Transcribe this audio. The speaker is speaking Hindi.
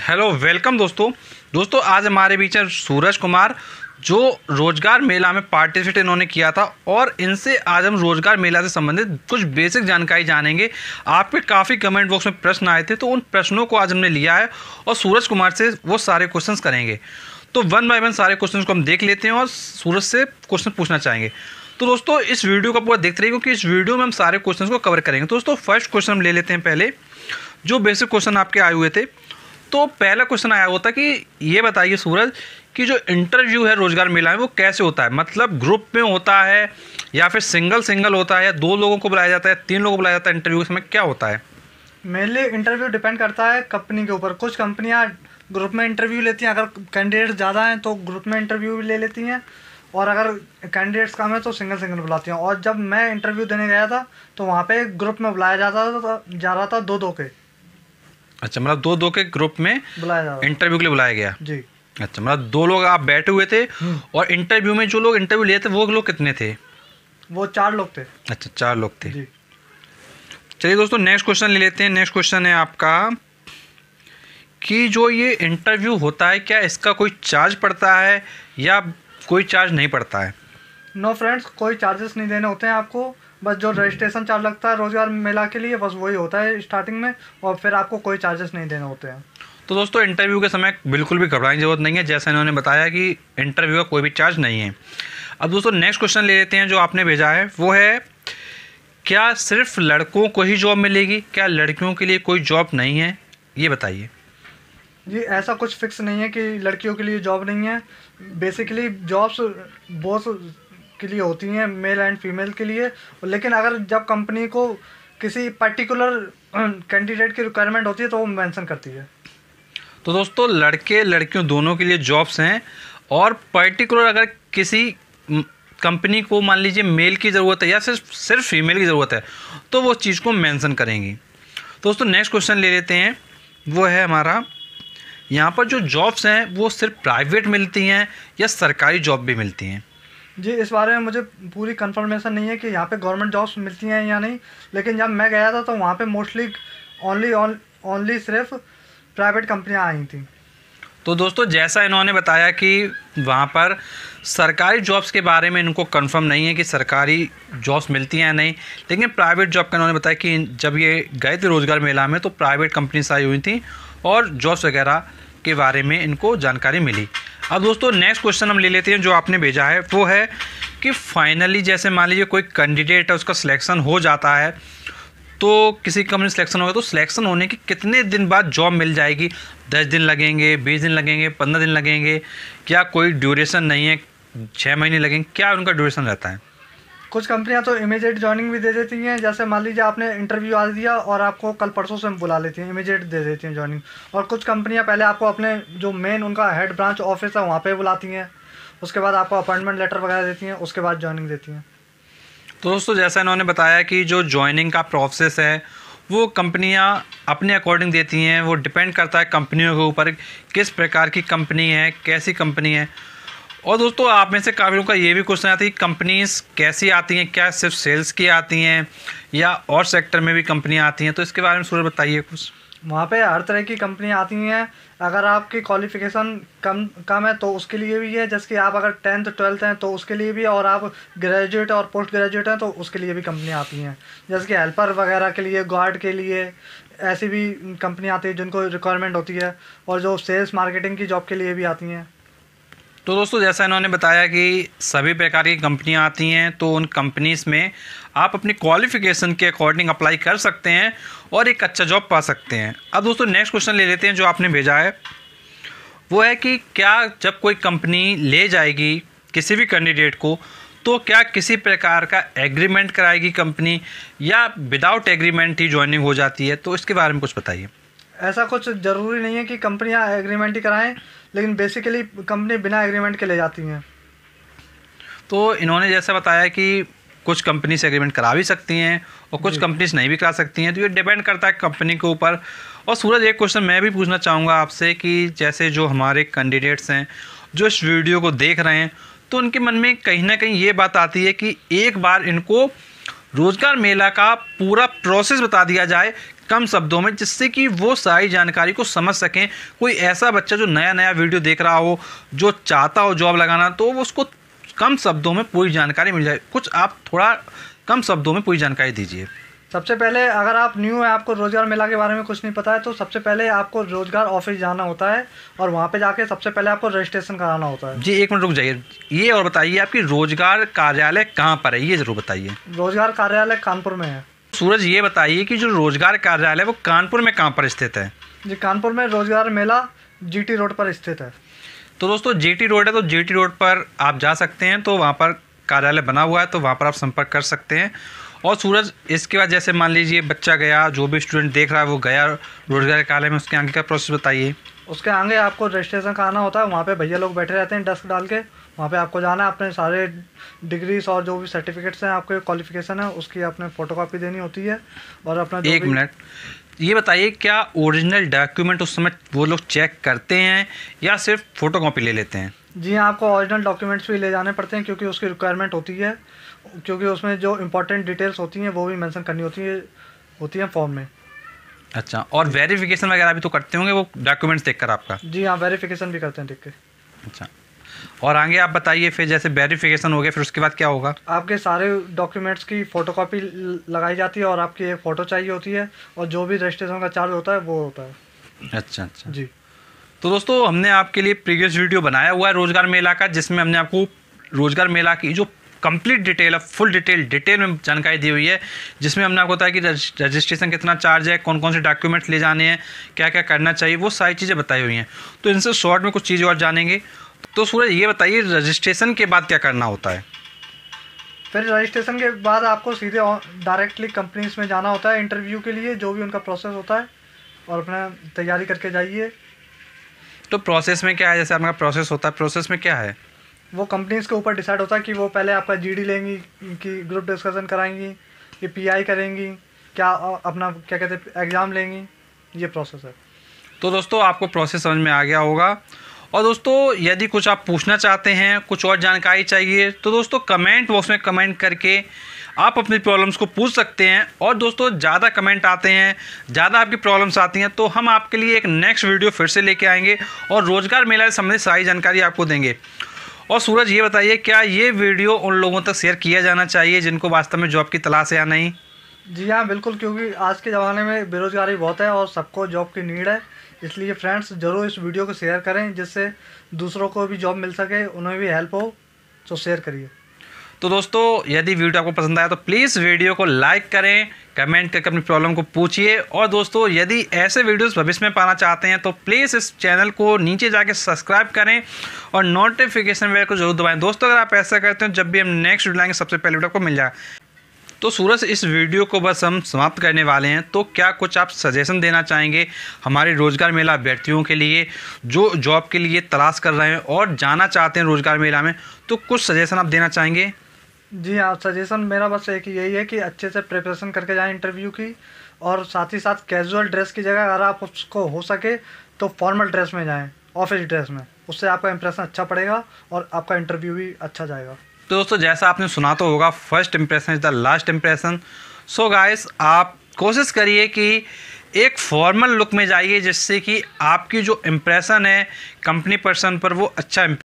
हेलो वेलकम दोस्तों दोस्तों आज हमारे बीच है सूरज कुमार जो रोजगार मेला में पार्टिसिपेट इन्होंने किया था और इनसे आज हम रोजगार मेला से संबंधित कुछ बेसिक जानकारी जानेंगे आपके काफ़ी कमेंट बॉक्स में प्रश्न आए थे तो उन प्रश्नों को आज हमने लिया है और सूरज कुमार से वो सारे क्वेश्चंस करेंगे तो वन बाय वन सारे क्वेश्चन को हम देख लेते हैं और सूरज से क्वेश्चन पूछना चाहेंगे तो दोस्तों इस वीडियो का पूरा देखते रहिए क्योंकि इस वीडियो में हम सारे क्वेश्चन को कवर करेंगे तो दोस्तों फर्स्ट क्वेश्चन हम ले लेते हैं पहले जो बेसिक क्वेश्चन आपके आए हुए थे तो पहला क्वेश्चन आया होता कि ये बताइए सूरज कि जो इंटरव्यू है रोज़गार मेला में वो कैसे होता है मतलब ग्रुप में होता है या फिर सिंगल सिंगल होता है या दो लोगों को बुलाया जाता है तीन लोगों को बुलाया जाता है इंटरव्यू के समय क्या होता है मेनली इंटरव्यू डिपेंड करता है कंपनी के ऊपर कुछ कंपनियाँ ग्रुप में इंटरव्यू लेती हैं अगर कैंडिडेट ज़्यादा हैं तो ग्रुप में इंटरव्यू भी ले लेती हैं और अगर कैंडिडेट्स कम है तो सिंगल सिंगल बुलाती हैं और जब मैं इंटरव्यू देने गया था तो वहाँ पे ग्रुप में बुलाया जाता था जा रहा था दो दो के अच्छा मतलब दो दो के ग्रुप में इंटरव्यू के लिए बुलाया गया जी अच्छा मतलब दो लोग आप बैठे हुए थे हम्म। और इंटरव्यू में जो लोग इंटरव्यू लिए थे वो लोग कितने थे वो चार लोग थे अच्छा चार लोग थे चलिए दोस्तों नेक्स्ट क्वेश्चन ले लेते हैं नेक्स्ट क्वेश्चन है आपका कि जो ये इंटरव्यू होता है क्या इसका कोई चार्ज पड़ता है या कोई चार्ज नहीं पड़ता है नो no फ्रेंड्स कोई चार्जेस नहीं देने होते हैं आपको बस जो रजिस्ट्रेशन चार्ज लगता है रोज़गार मेला के लिए बस वही होता है स्टार्टिंग में और फिर आपको कोई चार्जेस नहीं देने होते हैं तो दोस्तों इंटरव्यू के समय बिल्कुल भी घबराने की जरूरत नहीं है जैसा इन्होंने बताया कि इंटरव्यू का कोई भी चार्ज नहीं है अब दोस्तों नेक्स्ट क्वेश्चन ले लेते हैं जो आपने भेजा है वो है क्या सिर्फ लड़कों को ही जॉब मिलेगी क्या लड़कियों के लिए कोई जॉब नहीं है ये बताइए जी ऐसा कुछ फिक्स नहीं है कि लड़कियों के लिए जॉब नहीं है बेसिकली जॉब्स बहुत के लिए होती हैं मेल एंड फीमेल के लिए लेकिन अगर जब कंपनी को किसी पर्टिकुलर कैंडिडेट की रिक्वायरमेंट होती है तो वो मैंसन करती है तो दोस्तों लड़के लड़कियों दोनों के लिए जॉब्स हैं और पर्टिकुलर अगर किसी कंपनी को मान लीजिए मेल की ज़रूरत है या सिर्फ सिर्फ फीमेल की ज़रूरत है तो वो चीज़ को मेंशन करेंगी दोस्तों नेक्स्ट क्वेश्चन ले लेते हैं वो है हमारा यहाँ पर जो जॉब्स हैं वो सिर्फ प्राइवेट मिलती हैं या सरकारी जॉब भी मिलती हैं जी इस बारे में मुझे पूरी कंफर्मेशन नहीं है कि यहाँ पे गवर्नमेंट जॉब्स मिलती हैं या नहीं लेकिन जब मैं गया था तो वहाँ पे मोस्टली ओनली ओनली सिर्फ प्राइवेट कंपनियाँ आई थी तो दोस्तों जैसा इन्होंने बताया कि वहाँ पर सरकारी जॉब्स के बारे में इनको कंफर्म नहीं है कि सरकारी जॉब्स मिलती हैं या नहीं लेकिन प्राइवेट जॉब का इन्होंने बताया कि जब ये गए थे रोज़गार मेला में तो प्राइवेट कंपनीस आई हुई थी और जॉब्स वगैरह के बारे में इनको जानकारी मिली अब दोस्तों नेक्स्ट क्वेश्चन हम ले लेते हैं जो आपने भेजा है वो है कि फाइनली जैसे मान लीजिए कोई कैंडिडेट है उसका सिलेक्शन हो जाता है तो किसी कंपनी सिलेक्शन होगा तो सिलेक्शन होने के कितने दिन बाद जॉब मिल जाएगी दस दिन लगेंगे बीस दिन लगेंगे पंद्रह दिन लगेंगे क्या कोई ड्यूरेशन नहीं है छः महीने लगेंगे क्या उनका ड्यूरेशन रहता है कुछ कंपनियां तो इमीजिएट ज्वाइनिंग भी दे देती हैं जैसे मान लीजिए आपने इंटरव्यू आज दिया और आपको कल परसों से बुला लेती हैं इमीजिएट दे देती हैं ज्वाइनिंग और कुछ कंपनियां पहले आपको अपने जो मेन उनका हेड ब्रांच ऑफिस है वहाँ पे बुलाती हैं उसके बाद आपको अपॉइंटमेंट लेटर वगैरह देती हैं उसके बाद ज्वाइनिंग देती हैं तो दोस्तों जैसा इन्होंने बताया कि जो ज्वाइनिंग का प्रोसेस है वो कंपनियां अपने अकॉर्डिंग देती हैं वो डिपेंड करता है कंपनियों के ऊपर किस प्रकार की कंपनी है कैसी कंपनी है और दोस्तों आप में से काफ़ी लोगों का ये भी क्वेश्चन आता है कि कंपनीज कैसी आती हैं क्या सिर्फ सेल्स की आती हैं या और सेक्टर में भी कंपनियाँ आती हैं तो इसके बारे में सूरज बताइए कुछ वहाँ पे हर तरह की कंपनियाँ आती हैं अगर आपकी क्वालिफिकेशन कम कम है तो उसके लिए भी है जैसे कि आप अगर टेंथ ट्वेल्थ हैं तो उसके लिए भी और आप ग्रेजुएट और पोस्ट ग्रेजुएट हैं तो उसके लिए भी कंपनियाँ आती हैं जैसे कि हेल्पर वगैरह के लिए गार्ड के लिए ऐसी भी कंपनियाँ आती है जिनको रिक्वायरमेंट होती है और जो सेल्स मार्केटिंग की जॉब के लिए भी आती हैं तो दोस्तों जैसा इन्होंने बताया कि सभी प्रकार की कंपनियां आती हैं तो उन कंपनीज़ में आप अपनी क्वालिफिकेशन के अकॉर्डिंग अप्लाई कर सकते हैं और एक अच्छा जॉब पा सकते हैं अब दोस्तों नेक्स्ट क्वेश्चन ले लेते हैं जो आपने भेजा है वो है कि क्या जब कोई कंपनी ले जाएगी किसी भी कैंडिडेट को तो क्या किसी प्रकार का एग्रीमेंट कराएगी कंपनी या विदाउट एग्रीमेंट ही ज्वाइनिंग हो जाती है तो इसके बारे में कुछ बताइए ऐसा कुछ ज़रूरी नहीं है कि कंपनियां एग्रीमेंट ही कराएं लेकिन बेसिकली कंपनी बिना एग्रीमेंट के ले जाती हैं तो इन्होंने जैसे बताया कि कुछ कंपनीज एग्रीमेंट करा भी सकती हैं और कुछ कंपनीज नहीं भी करा सकती हैं तो ये डिपेंड करता है कंपनी के ऊपर और सूरज एक क्वेश्चन मैं भी पूछना चाहूँगा आपसे कि जैसे जो हमारे कैंडिडेट्स हैं जो इस वीडियो को देख रहे हैं तो उनके मन में कहीं ना कहीं ये बात आती है कि एक बार इनको रोज़गार मेला का पूरा प्रोसेस बता दिया जाए कम शब्दों में जिससे कि वो सारी जानकारी को समझ सकें कोई ऐसा बच्चा जो नया नया वीडियो देख रहा हो जो चाहता हो जॉब लगाना तो वो उसको कम शब्दों में पूरी जानकारी मिल जाए कुछ आप थोड़ा कम शब्दों में पूरी जानकारी दीजिए सबसे पहले अगर आप न्यू है आपको रोज़गार मेला के बारे में कुछ नहीं पता है तो सबसे पहले आपको रोज़गार ऑफिस जाना होता है और वहाँ पे जाके सबसे पहले आपको रजिस्ट्रेशन कराना होता है जी एक मिनट रुक जाइए ये और बताइए आपकी रोज़गार कार्यालय कहाँ पर है ये ज़रूर बताइए रोज़गार कार्यालय कानपुर में है सूरज ये बताइए कि जो रोजगार कार्यालय है वो कानपुर में कहाँ पर स्थित है जी कानपुर में रोजगार मेला जीटी रोड पर स्थित है तो दोस्तों जीटी रोड है तो जीटी रोड पर आप जा सकते हैं तो वहाँ पर कार्यालय बना हुआ है तो वहाँ पर आप संपर्क कर सकते हैं और सूरज इसके बाद जैसे मान लीजिए बच्चा गया जो भी स्टूडेंट देख रहा है वो गया रोजगार कार्यालय में उसके आगे का प्रोसेस बताइए उसके आगे आपको रजिस्ट्रेशन का आना होता है वहाँ पे भैया लोग बैठे रहते हैं डस्क डाल के वहाँ पे आपको जाना है अपने सारे डिग्रीज और जो भी सर्टिफिकेट्स हैं आपके क्वालिफिकेशन है उसकी आपने फोटोकॉपी देनी होती है और अपना एक मिनट ये बताइए क्या ओरिजिनल डॉक्यूमेंट उस समय वो लोग चेक करते हैं या सिर्फ कापी ले लेते हैं जी हाँ आपको ओरिजिनल डॉक्यूमेंट्स भी ले जाने पड़ते हैं क्योंकि उसकी रिक्वायरमेंट होती है क्योंकि उसमें जो इंपॉर्टेंट डिटेल्स होती हैं वो भी मैंसन करनी होती है होती हैं फॉर्म में अच्छा और वेरिफिकेशन वगैरह भी तो करते होंगे वो डॉक्यूमेंट्स देखकर आपका जी हाँ वेरिफिकेशन भी करते हैं देख के अच्छा और आगे आप बताइए फिर जैसे वेरिफिकेशन हो गया फिर उसके बाद क्या होगा आपके सारे डॉक्यूमेंट्स की फोटोकॉपी लगाई जाती है और आपकी एक फ़ोटो चाहिए होती है और जो भी रजिस्ट्रेशन का चार्ज होता है वो होता है अच्छा अच्छा जी तो दोस्तों हमने आपके लिए प्रीवियस वीडियो बनाया हुआ है रोज़गार मेला का जिसमें हमने आपको रोज़गार मेला की जो कंप्लीट डिटेल अब फुल डिटेल डिटेल में जानकारी दी हुई है जिसमें हमने आपको बताया कि रजिस्ट्रेशन कितना चार्ज है कौन कौन से डॉक्यूमेंट्स ले जाने हैं क्या क्या करना चाहिए वो सारी चीज़ें बताई हुई हैं तो इनसे शॉर्ट में कुछ चीज़ और जानेंगे तो सूरज ये बताइए रजिस्ट्रेशन के बाद क्या करना होता है फिर रजिस्ट्रेशन के बाद आपको सीधे डायरेक्टली कंपनीज में जाना होता है इंटरव्यू के लिए जो भी उनका प्रोसेस होता है और अपना तैयारी करके जाइए तो प्रोसेस में क्या है जैसे आपका प्रोसेस होता है प्रोसेस में क्या है वो कंपनीज़ के ऊपर डिसाइड होता है कि वो पहले आपका डी लेंगी कि ग्रुप डिस्कशन कराएंगी कि आई करेंगी क्या अपना क्या कहते हैं एग्ज़ाम लेंगी ये प्रोसेस है तो दोस्तों आपको प्रोसेस समझ में आ गया होगा और दोस्तों यदि कुछ आप पूछना चाहते हैं कुछ और जानकारी चाहिए तो दोस्तों कमेंट बॉक्स में कमेंट करके आप अपनी प्रॉब्लम्स को पूछ सकते हैं और दोस्तों ज़्यादा कमेंट आते हैं ज़्यादा आपकी प्रॉब्लम्स आती हैं तो हम आपके लिए एक नेक्स्ट वीडियो फिर से लेके आएंगे और रोज़गार मेला से संबंधित सारी जानकारी आपको देंगे और सूरज ये बताइए क्या ये वीडियो उन लोगों तक शेयर किया जाना चाहिए जिनको वास्तव में जॉब की तलाश है या नहीं जी हाँ बिल्कुल क्योंकि आज के ज़माने में बेरोज़गारी बहुत है और सबको जॉब की नीड है इसलिए फ्रेंड्स ज़रूर इस वीडियो को शेयर करें जिससे दूसरों को भी जॉब मिल सके उन्हें भी हेल्प हो तो शेयर करिए तो दोस्तों यदि वीडियो आपको पसंद आया तो प्लीज़ वीडियो को लाइक करें कमेंट करके अपनी प्रॉब्लम को पूछिए और दोस्तों यदि ऐसे वीडियोस भविष्य में पाना चाहते हैं तो प्लीज़ इस चैनल को नीचे जाके सब्सक्राइब करें और नोटिफिकेशन बेल को जरूर दबाएं दोस्तों अगर आप ऐसा करते हैं जब भी हम नेक्स्ट वीडियो लाएंगे सबसे पहले वीडियो को मिल जाए तो सूरज इस वीडियो को बस हम समाप्त करने वाले हैं तो क्या कुछ आप सजेशन देना चाहेंगे हमारे रोज़गार मेला अभ्यर्थियों के लिए जो जॉब के लिए तलाश कर रहे हैं और जाना चाहते हैं रोज़गार मेला में तो कुछ सजेशन आप देना चाहेंगे जी हाँ सजेशन मेरा बस एक यही है कि अच्छे से प्रिपरेशन करके जाएं इंटरव्यू की और साथ ही साथ कैजुअल ड्रेस की जगह अगर आप उसको हो सके तो फॉर्मल ड्रेस में जाएं ऑफिस ड्रेस में उससे आपका इंप्रेशन अच्छा पड़ेगा और आपका इंटरव्यू भी अच्छा जाएगा तो दोस्तों जैसा आपने सुना तो होगा first impression is the last impression so guys आप कोशिश करिए कि एक फॉर्मल लुक में जाइए जिससे कि आपकी जो इम्प्रेशन है कंपनी पर्सन पर वो अच्छा